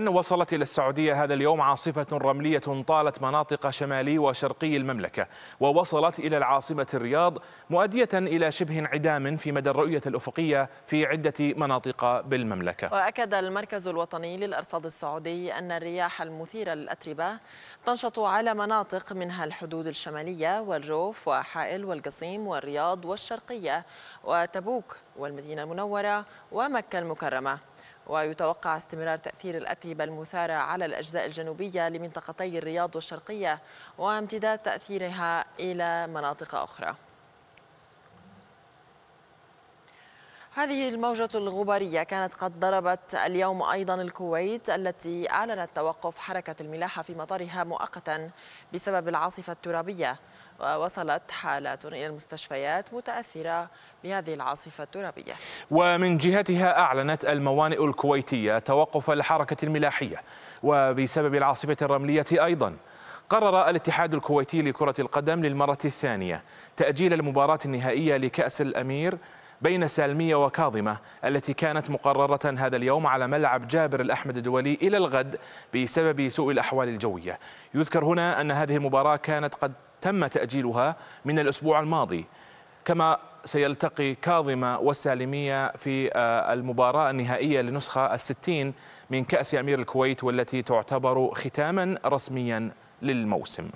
وصلت إلى السعودية هذا اليوم عاصفة رملية طالت مناطق شمالي وشرقي المملكة ووصلت إلى العاصمة الرياض مؤدية إلى شبه انعدام في مدى الرؤية الأفقية في عدة مناطق بالمملكة وأكد المركز الوطني للأرصاد السعودي أن الرياح المثيرة للأتربة تنشط على مناطق منها الحدود الشمالية والجوف وحائل والقصيم والرياض والشرقية وتبوك والمدينة المنورة ومكة المكرمة ويتوقع استمرار تأثير الأتربة المثارة على الأجزاء الجنوبية لمنطقتي الرياض والشرقية وامتداد تأثيرها إلى مناطق أخرى هذه الموجة الغبارية كانت قد ضربت اليوم أيضا الكويت التي أعلنت توقف حركة الملاحة في مطارها مؤقتا بسبب العاصفة الترابية ووصلت حالات إلى المستشفيات متأثرة بهذه العاصفة الترابية ومن جهتها أعلنت الموانئ الكويتية توقف الحركة الملاحية وبسبب العاصفة الرملية أيضا قرر الاتحاد الكويتي لكرة القدم للمرة الثانية تأجيل المباراة النهائية لكأس الأمير بين سالمية وكاظمة التي كانت مقررة هذا اليوم على ملعب جابر الأحمد الدولي إلى الغد بسبب سوء الأحوال الجوية يذكر هنا أن هذه المباراة كانت قد تم تأجيلها من الأسبوع الماضي كما سيلتقي كاظمة والسالمية في آه، المباراة النهائية لنسخة الستين من كأس أمير الكويت والتي تعتبر ختاما رسميا للموسم